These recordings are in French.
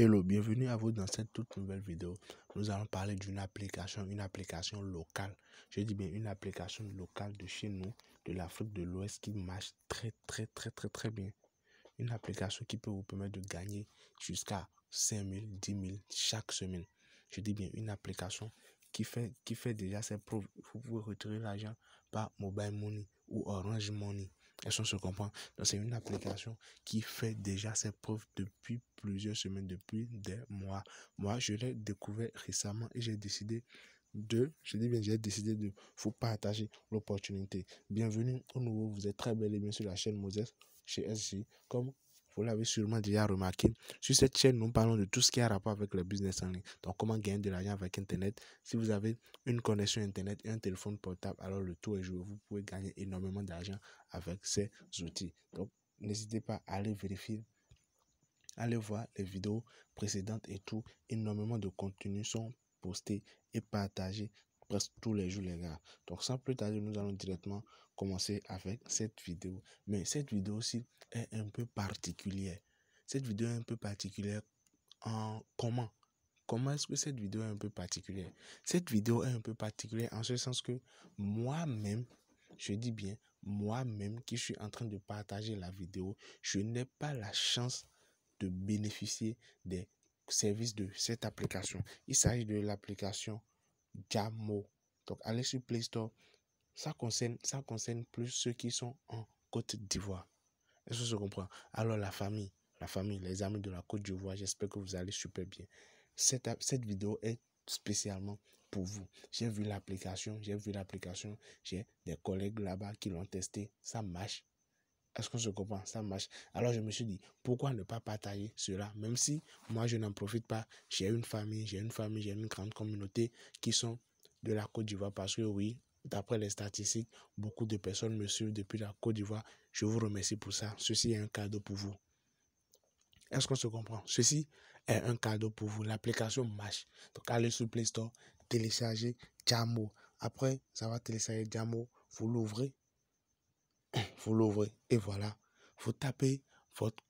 Hello, bienvenue à vous dans cette toute nouvelle vidéo. Nous allons parler d'une application, une application locale. Je dis bien une application locale de chez nous, de l'Afrique de l'Ouest qui marche très très très très très bien. Une application qui peut vous permettre de gagner jusqu'à 5 000, 10 000 chaque semaine. Je dis bien une application qui fait, qui fait déjà ses preuves. Vous pouvez retirer l'argent par Mobile Money ou Orange Money. Est-ce qu'on se comprend c'est une application qui fait déjà ses preuves depuis plusieurs semaines, depuis des mois. Moi, je l'ai découvert récemment et j'ai décidé de, je dis bien, j'ai décidé de vous partager l'opportunité. Bienvenue au nouveau, vous êtes très bel et bien sur la chaîne Moses chez SG. Comme vous l'avez sûrement déjà remarqué. Sur cette chaîne, nous parlons de tout ce qui a rapport avec le business en ligne. Donc, comment gagner de l'argent avec Internet. Si vous avez une connexion Internet et un téléphone portable, alors le tout est joué. Vous pouvez gagner énormément d'argent avec ces outils. Donc, n'hésitez pas à aller vérifier. Allez voir les vidéos précédentes et tout. Énormément de contenus sont postés et partagés presque tous les jours, les gars. Donc, sans plus tarder, nous allons directement commencer avec cette vidéo. Mais cette vidéo aussi est un peu particulière. Cette vidéo est un peu particulière en comment Comment est-ce que cette vidéo est un peu particulière Cette vidéo est un peu particulière en ce sens que moi-même, je dis bien moi-même qui suis en train de partager la vidéo, je n'ai pas la chance de bénéficier des services de cette application. Il s'agit de l'application Jamo. Donc, allez sur Play Store. Ça concerne, ça concerne plus ceux qui sont en Côte d'Ivoire. Est-ce que je comprends Alors, la famille, la famille, les amis de la Côte d'Ivoire, j'espère que vous allez super bien. Cette, cette vidéo est spécialement pour vous. J'ai vu l'application, j'ai vu l'application, j'ai des collègues là-bas qui l'ont testé, ça marche est-ce qu'on se comprend Ça marche. Alors je me suis dit, pourquoi ne pas partager cela Même si moi, je n'en profite pas. J'ai une famille, j'ai une famille, j'ai une grande communauté qui sont de la Côte d'Ivoire. Parce que oui, d'après les statistiques, beaucoup de personnes me suivent depuis la Côte d'Ivoire. Je vous remercie pour ça. Ceci est un cadeau pour vous. Est-ce qu'on se comprend Ceci est un cadeau pour vous. L'application marche. Donc allez sur Play Store, téléchargez Jamo. Après, ça va télécharger Jamo. Vous l'ouvrez, vous l'ouvrez et voilà. Vous tapez votre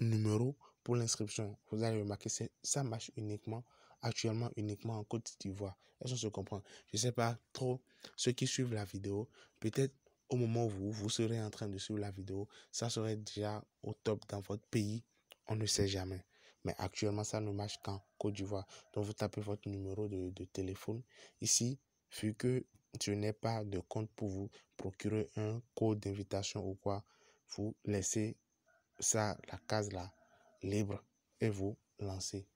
numéro pour l'inscription. Vous allez remarquer, ça marche uniquement, actuellement uniquement en Côte d'Ivoire. Est-ce qu'on se comprend Je ne sais pas trop ceux qui suivent la vidéo. Peut-être au moment où vous, vous serez en train de suivre la vidéo, ça serait déjà au top dans votre pays. On ne sait jamais. Mais actuellement, ça ne marche qu'en Côte d'Ivoire. Donc, vous tapez votre numéro de, de téléphone. Ici, vu que je n'ai pas de compte pour vous procurer un code d'invitation ou quoi, vous laissez ça, la case là, libre et vous lancez.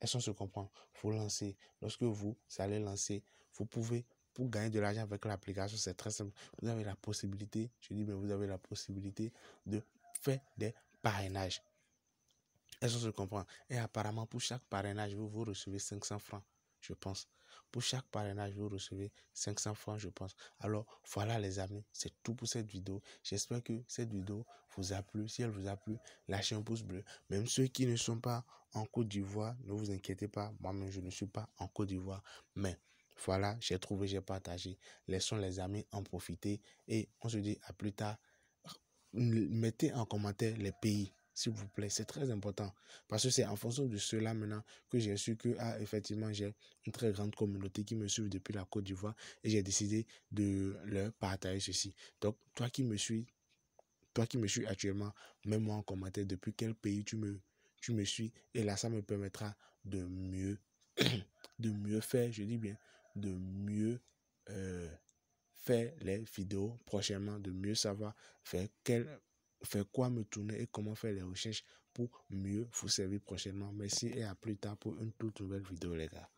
Est-ce qu'on se comprend Vous lancez. Lorsque vous allez lancer, vous pouvez, pour gagner de l'argent avec l'application, c'est très simple. Vous avez la possibilité, je dis, mais vous avez la possibilité de faire des parrainages. Est-ce qu'on se comprend Et apparemment, pour chaque parrainage, vous, vous recevez 500 francs je pense. Pour chaque parrainage, vous recevez 500 francs, je pense. Alors, voilà les amis, c'est tout pour cette vidéo. J'espère que cette vidéo vous a plu. Si elle vous a plu, lâchez un pouce bleu. Même ceux qui ne sont pas en Côte d'Ivoire, ne vous inquiétez pas. Moi-même, je ne suis pas en Côte d'Ivoire. Mais voilà, j'ai trouvé, j'ai partagé. Laissons les amis en profiter. Et on se dit à plus tard. Mettez en commentaire les pays s'il vous plaît. C'est très important. Parce que c'est en fonction de cela maintenant que j'ai su que, ah, effectivement, j'ai une très grande communauté qui me suit depuis la Côte d'Ivoire et j'ai décidé de leur partager ceci. Donc, toi qui me suis, toi qui me suis actuellement, mets-moi en commentaire depuis quel pays tu me, tu me suis et là, ça me permettra de mieux, de mieux faire, je dis bien, de mieux euh, faire les vidéos prochainement, de mieux savoir faire quel faire quoi me tourner et comment faire les recherches pour mieux vous servir prochainement. Merci et à plus tard pour une toute nouvelle vidéo les gars.